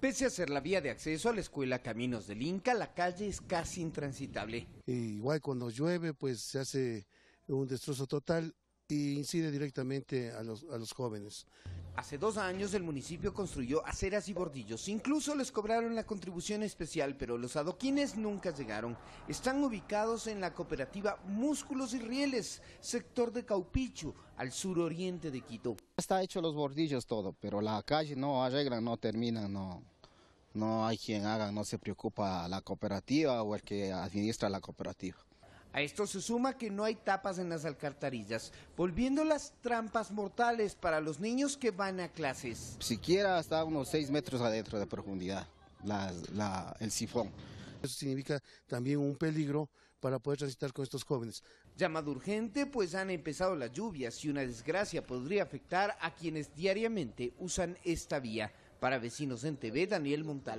Pese a ser la vía de acceso a la escuela Caminos del Inca, la calle es casi intransitable. Y eh, igual cuando llueve, pues se hace un destrozo total y incide directamente a los, a los jóvenes. Hace dos años el municipio construyó aceras y bordillos. Incluso les cobraron la contribución especial, pero los adoquines nunca llegaron. Están ubicados en la cooperativa Músculos y Rieles, sector de Caupicho, al suroriente de Quito. Está hecho los bordillos todo, pero la calle no arregla, no termina, no. No hay quien haga, no se preocupa la cooperativa o el que administra la cooperativa. A esto se suma que no hay tapas en las alcantarillas, las trampas mortales para los niños que van a clases. Siquiera hasta unos seis metros adentro de profundidad, el sifón. Eso significa también un peligro para poder transitar con estos jóvenes. Llamado urgente, pues han empezado las lluvias y una desgracia podría afectar a quienes diariamente usan esta vía. Para vecinos en TV, Daniel Montalvo.